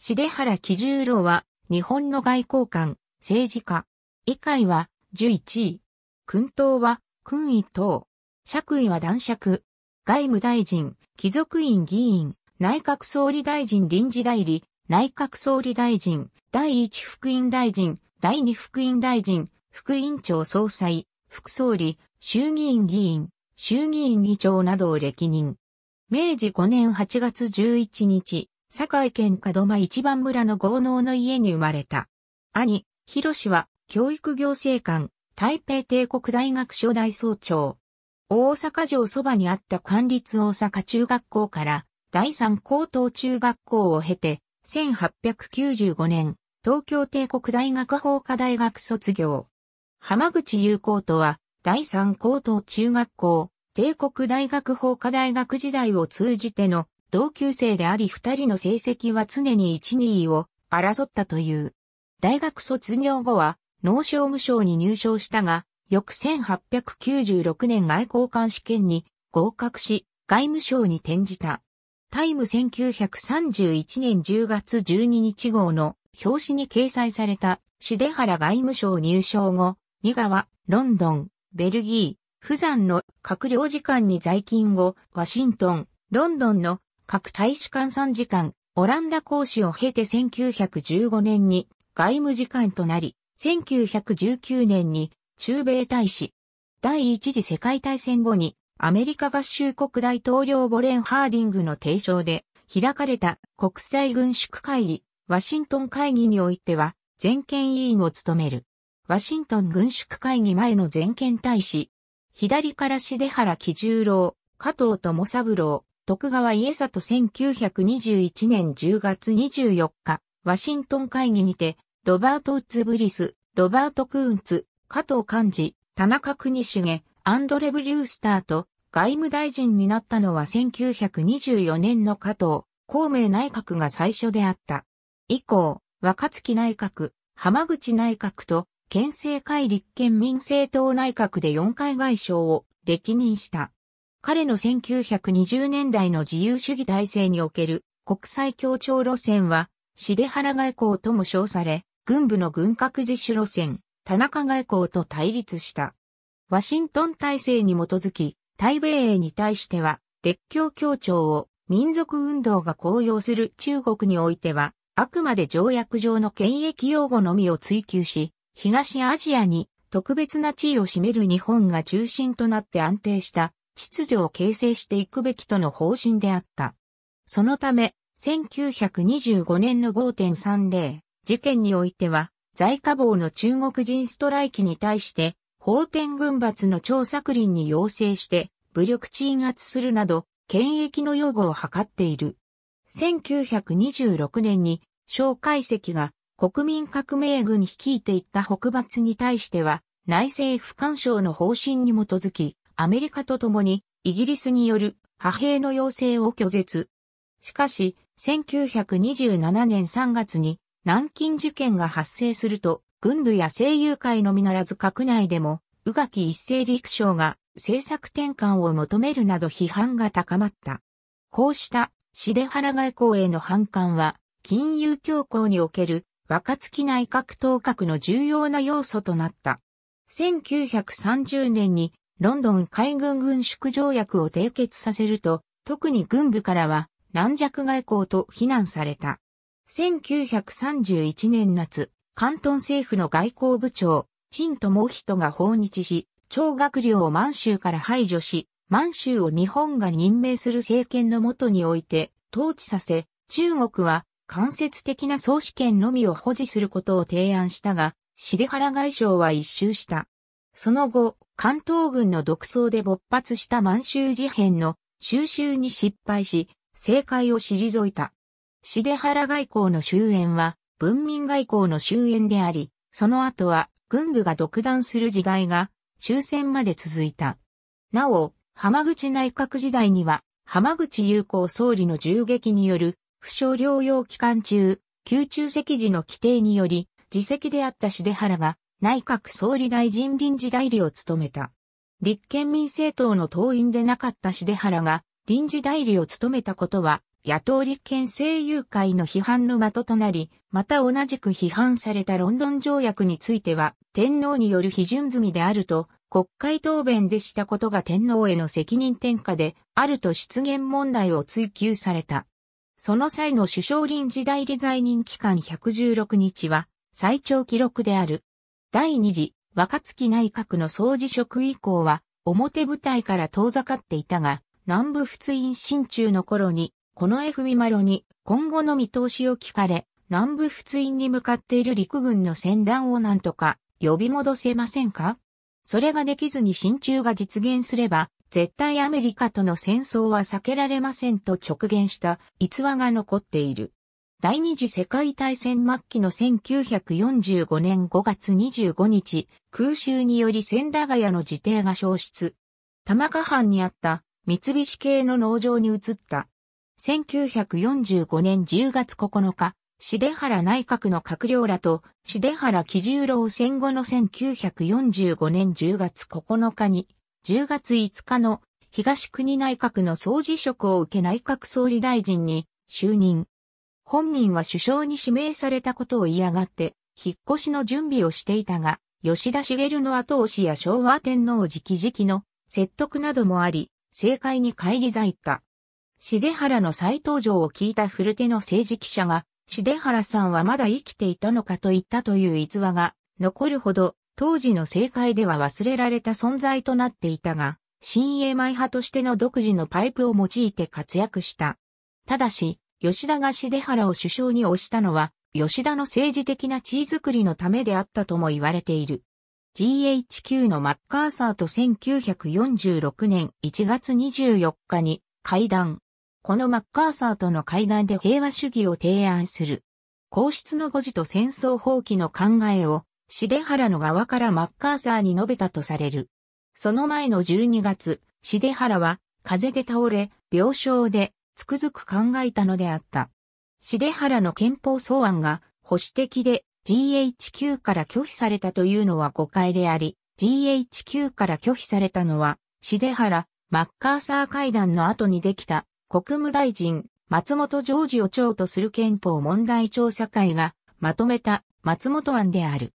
重原喜十郎は、日本の外交官、政治家。以会は、十一位。君党は、君位党。爵位は男爵。外務大臣、貴族院議員、内閣総理大臣臨時代理、内閣総理大臣、第一副院大臣、第二副院大臣、副院長総裁、副総理、衆議院議員、衆議院議長などを歴任。明治5年8月11日、堺県門間一番村の豪農の家に生まれた。兄、広氏は、教育行政官、台北帝国大学初代総長。大阪城そばにあった官立大阪中学校から、第三高等中学校を経て、1895年、東京帝国大学法科大学卒業。浜口優子とは、第三高等中学校、帝国大学法科大学時代を通じての同級生であり二人の成績は常に1、2位を争ったという。大学卒業後は、農商務省に入省したが、翌1896年外交官試験に合格し、外務省に転じた。タイム1931年10月12日号の表紙に掲載された、シデ原外務省入省後、三河、ロンドン、ベルギー、富山の閣僚時間に在勤後、ワシントン、ロンドンの各大使館参事官、オランダ講師を経て1915年に外務次官となり、1919年に中米大使。第一次世界大戦後にアメリカ合衆国大統領ボレン・ハーディングの提唱で開かれた国際軍縮会議、ワシントン会議においては全権委員を務める。ワシントン軍縮会議前の全権大使。左からシ原喜十郎、加藤友三郎、徳川家里1921年10月24日、ワシントン会議にて、ロバート・ウッズ・ブリス、ロバート・クーンツ、加藤幹事、田中国重、アンドレ・ブリュースターと外務大臣になったのは1924年の加藤、孔明内閣が最初であった。以降、若月内閣、浜口内閣と、県政会立憲民政党内閣で4回外相を歴任した。彼の1920年代の自由主義体制における国際協調路線は、シデハラ外交とも称され、軍部の軍拡自主路線、田中外交と対立した。ワシントン体制に基づき、対米英に対しては、列強協調を民族運動が高揚する中国においては、あくまで条約上の権益用語のみを追求し、東アジアに特別な地位を占める日本が中心となって安定した秩序を形成していくべきとの方針であった。そのため、1925年の5.30事件においては、在下坊の中国人ストライキに対して、法典軍閥の張作林に要請して、武力鎮圧するなど、権益の擁護を図っている。1926年に、蒋介石が国民革命軍率いていった北伐に対しては、内政不干渉の方針に基づき、アメリカと共にイギリスによる派兵の要請を拒絶。しかし、1927年3月に南京事件が発生すると、軍部や政友会のみならず閣内でも、宇垣一世陸将が政策転換を求めるなど批判が高まった。こうしたシデハラ外交への反感は、金融強行における若月内閣当閣の重要な要素となった。1930年にロンドン海軍軍縮条約を締結させると、特に軍部からは軟弱外交と非難された。1931年夏、関東政府の外交部長、陳智人が訪日し、超学良を満州から排除し、満州を日本が任命する政権のもとにおいて統治させ、中国は間接的な総主権のみを保持することを提案したが、シデハラ外相は一周した。その後、関東軍の独走で勃発した満州事変の収集に失敗し、政界を退いた。シデハラ外交の終焉は、文民外交の終焉であり、その後は軍部が独断する時代が終戦まで続いた。なお、浜口内閣時代には、浜口友好総理の銃撃による、負傷療養期間中、宮中席時の規定により、自責であったシデハラが、内閣総理大臣臨時代理を務めた。立憲民政党の党員でなかった出原が臨時代理を務めたことは野党立憲政友会の批判の的となり、また同じく批判されたロンドン条約については天皇による批准済みであると国会答弁でしたことが天皇への責任転嫁であると出現問題を追及された。その際の首相臨時代理在任期間116日は最長記録である。第二次若月内閣の総辞職以降は表舞台から遠ざかっていたが、南部仏印新中の頃に、この F ビマロに今後の見通しを聞かれ、南部仏印に向かっている陸軍の戦団を何とか呼び戻せませんかそれができずに新中が実現すれば、絶対アメリカとの戦争は避けられませんと直言した逸話が残っている。第二次世界大戦末期の1945年5月25日、空襲により千駄ヶ谷の自邸が消失。玉川藩にあった三菱系の農場に移った。1945年10月9日、重原内閣の閣僚らと、重原喜十郎戦後の1945年10月9日に、10月5日の東国内閣の総辞職を受け内閣総理大臣に就任。本人は首相に指名されたことを嫌がって、引っ越しの準備をしていたが、吉田茂の後押しや昭和天皇直々の説得などもあり、政界に返り咲いた。重原の再登場を聞いた古手の政治記者が、重原さんはまだ生きていたのかと言ったという逸話が残るほど、当時の政界では忘れられた存在となっていたが、新英米派としての独自のパイプを用いて活躍した。ただし、吉田が重原を首相に推したのは、吉田の政治的な地位づくりのためであったとも言われている。GHQ のマッカーサーと1946年1月24日に会談。このマッカーサーとの会談で平和主義を提案する。皇室の誤持と戦争放棄の考えを、重原の側からマッカーサーに述べたとされる。その前の12月、重原は、風で倒れ、病床でつくづく考えたのであった。重原の憲法草案が保守的で GHQ から拒否されたというのは誤解であり、GHQ から拒否されたのは、重原、マッカーサー会談の後にできた国務大臣、松本常治を長とする憲法問題調査会がまとめた松本案である。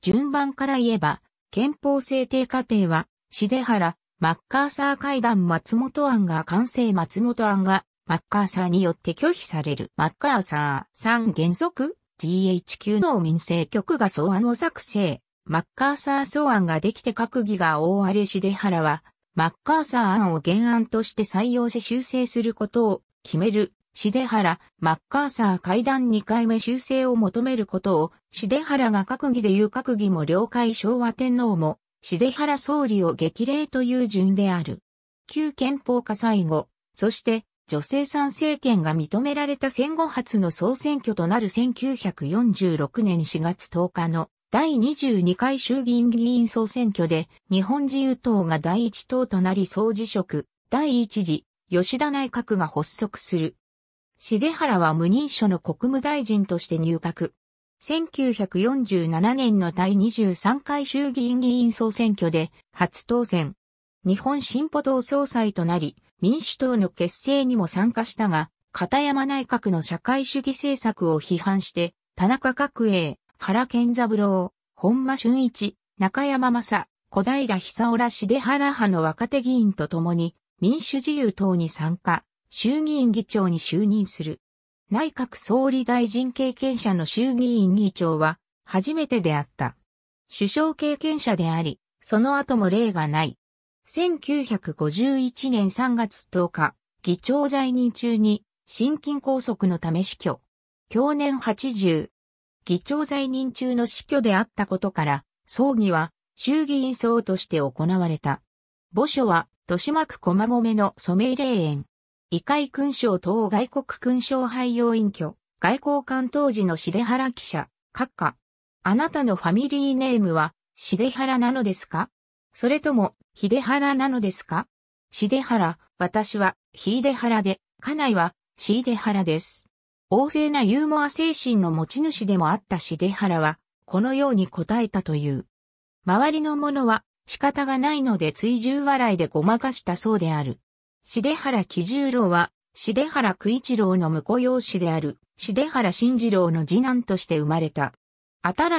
順番から言えば、憲法制定過程は、重原、マッカーサー会談松本案が完成松本案がマッカーサーによって拒否されるマッカーサー3原則 GHQ 農民政局が草案を作成。マッカーサー草案ができて閣議が大荒れし出原は、マッカーサー案を原案として採用し修正することを決める。シデハラ、マッカーサー会談2回目修正を求めることを、シデハラが閣議で言う閣議も了解昭和天皇も、シデハラ総理を激励という順である。旧憲法化最後、そして女性参政権が認められた戦後初の総選挙となる1946年4月10日の第22回衆議院議員総選挙で日本自由党が第一党となり総辞職、第一次、吉田内閣が発足する。重原は無認書の国務大臣として入閣。1947年の第23回衆議院議員総選挙で初当選。日本進歩党総裁となり、民主党の結成にも参加したが、片山内閣の社会主義政策を批判して、田中角栄、原健三郎、本間俊一、中山正、小平久浦、ら重原派の若手議員と共に、民主自由党に参加、衆議院議長に就任する。内閣総理大臣経験者の衆議院議長は、初めてであった。首相経験者であり、その後も例がない。1951年3月10日、議長在任中に心筋梗塞のため死去。去年80。議長在任中の死去であったことから、葬儀は衆議院葬として行われた。墓所は豊島区駒込の染井霊園。異界勲章等外国勲章廃用隠居。外交官当時の茂原記者、閣下。あなたのファミリーネームは茂原なのですかそれとも、秀原なのですか秀原、私は、秀原で、家内は、秀原です。旺盛なユーモア精神の持ち主でもあった秀原は、このように答えたという。周りの者は、仕方がないので追従笑いでごまかしたそうである。秀原喜十郎は、秀原久一郎の婿養子である、し原慎次郎の次男として生まれた。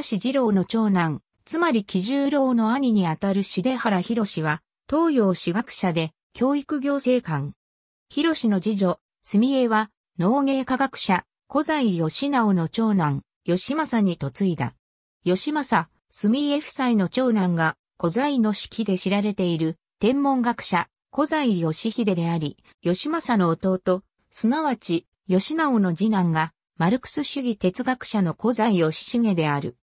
新次郎の長男、つまり喜十郎の兄にあたる重原博は、東洋史学者で、教育行政官。博の次女、住江は、農芸科学者、古材義直の長男、義政に嫁いだ。義政、住江夫妻の長男が、古材の式で知られている、天文学者、古材義秀であり、義政の弟、すなわち、義直の次男が、マルクス主義哲学者の古材義重である。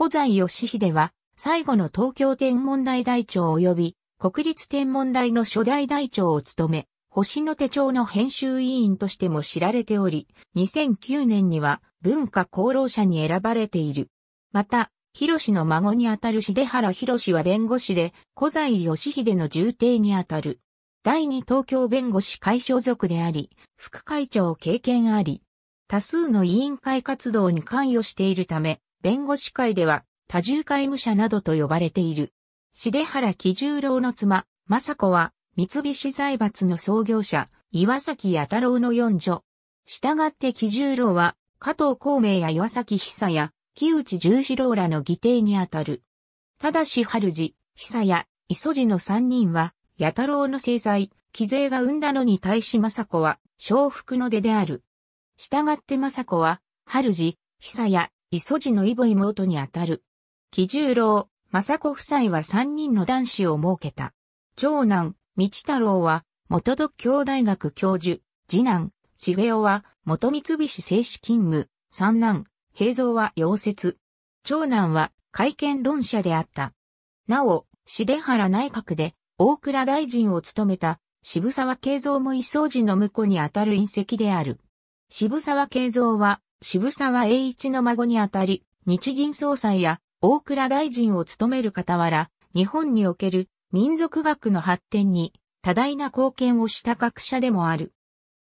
古在義秀は、最後の東京天文台台長及び、国立天文台の初代台長を務め、星の手帳の編集委員としても知られており、2009年には文化功労者に選ばれている。また、広志の孫にあたる秀原広志は弁護士で、古在義秀の重邸にあたる。第二東京弁護士会所属であり、副会長経験あり、多数の委員会活動に関与しているため、弁護士会では多重会務者などと呼ばれている。重原喜十郎の妻、雅子は、三菱財閥の創業者、岩崎弥太郎の四女。従って喜十郎は、加藤孔明や岩崎久や、木内十四郎らの議定にあたる。ただし春次、久や、磯次の三人は、弥太郎の制裁、喜勢が生んだのに対し政子は、承服の出である。従って政子は、春次、久や、磯路のイボ妹にあたる。木十郎、雅子夫妻は三人の男子を設けた。長男、道太郎は、元独協大学教授。次男、茂雄は、元三菱製紙勤務。三男、平蔵は溶接。長男は、会見論者であった。なお、重原内閣で、大倉大臣を務めた、渋沢慶蔵も磯地の婿にあたる隕石である。渋沢慶蔵は、渋沢栄一の孫にあたり、日銀総裁や大倉大臣を務める傍ら、日本における民族学の発展に多大な貢献をした学者でもある。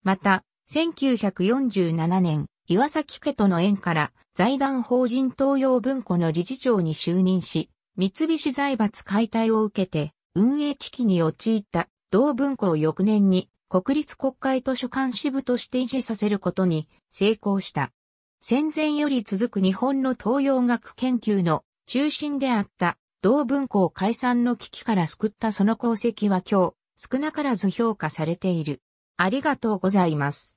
また、1947年、岩崎家との縁から財団法人東洋文庫の理事長に就任し、三菱財閥解体を受けて運営危機に陥った同文庫を翌年に国立国会図書館支部として維持させることに成功した。戦前より続く日本の東洋学研究の中心であった同文庫解散の危機から救ったその功績は今日、少なからず評価されている。ありがとうございます。